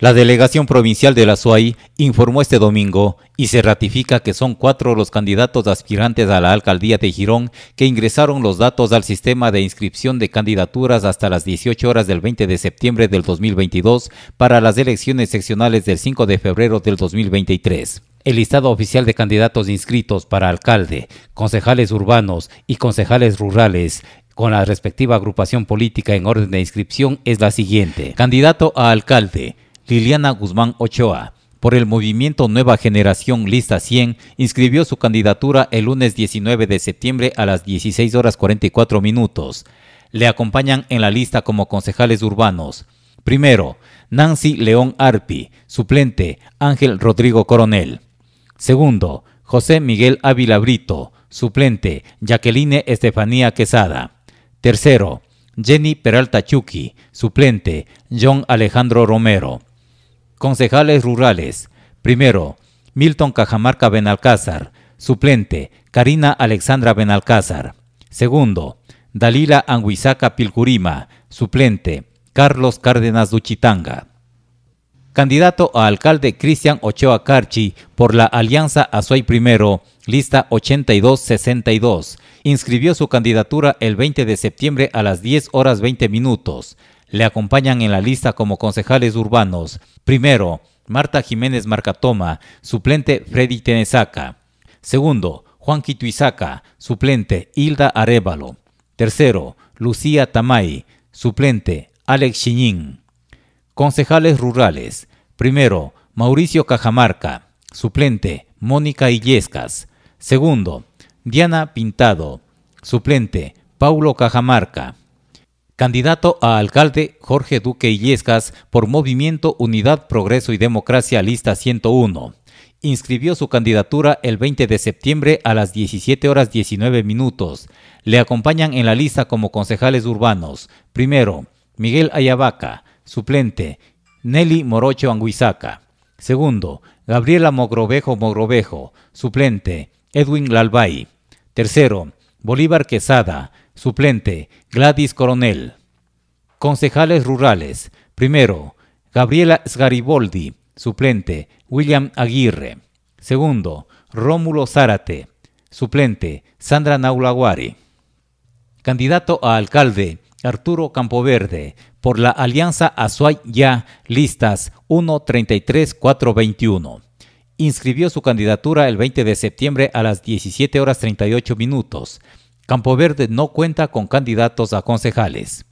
La delegación provincial de la SUAI informó este domingo y se ratifica que son cuatro los candidatos aspirantes a la alcaldía de Girón que ingresaron los datos al sistema de inscripción de candidaturas hasta las 18 horas del 20 de septiembre del 2022 para las elecciones seccionales del 5 de febrero del 2023. El listado oficial de candidatos inscritos para alcalde, concejales urbanos y concejales rurales con la respectiva agrupación política en orden de inscripción es la siguiente. Candidato a alcalde. Liliana Guzmán Ochoa. Por el movimiento Nueva Generación Lista 100, inscribió su candidatura el lunes 19 de septiembre a las 16 horas 44 minutos. Le acompañan en la lista como concejales urbanos. Primero, Nancy León Arpi, suplente Ángel Rodrigo Coronel. Segundo, José Miguel Ávila Brito, suplente Jacqueline Estefanía Quesada. Tercero, Jenny Peralta Chucky, suplente John Alejandro Romero. Concejales rurales. Primero, Milton Cajamarca Benalcázar. Suplente, Karina Alexandra Benalcázar. Segundo, Dalila Anguizaca Pilcurima. Suplente, Carlos Cárdenas Duchitanga. Candidato a alcalde Cristian Ochoa Carchi por la Alianza Azuay Primero, lista 8262. Inscribió su candidatura el 20 de septiembre a las 10 horas 20 minutos le acompañan en la lista como concejales urbanos. Primero, Marta Jiménez Marcatoma, suplente Freddy Tenezaca. Segundo, Juan Quituizaca, suplente Hilda Arevalo. Tercero, Lucía Tamay, suplente Alex Chiñín. Concejales rurales. Primero, Mauricio Cajamarca, suplente Mónica Illescas. Segundo, Diana Pintado, suplente Paulo Cajamarca. Candidato a alcalde Jorge Duque Illescas por Movimiento Unidad Progreso y Democracia Lista 101. Inscribió su candidatura el 20 de septiembre a las 17 horas 19 minutos. Le acompañan en la lista como concejales urbanos. Primero, Miguel Ayabaca, suplente, Nelly Morocho Anguizaca. Segundo, Gabriela Mogrovejo Mogrovejo, suplente, Edwin Lalbay. Tercero, Bolívar Quesada, Suplente, Gladys Coronel. Concejales rurales. Primero, Gabriela Sgariboldi. Suplente, William Aguirre. Segundo, Rómulo Zárate. Suplente, Sandra Naulaguari. Candidato a alcalde, Arturo Campoverde. Por la Alianza Azuay Ya, listas 133421 inscribió su candidatura el 20 de septiembre a las 17 horas 38 minutos. Campo Verde no cuenta con candidatos a concejales.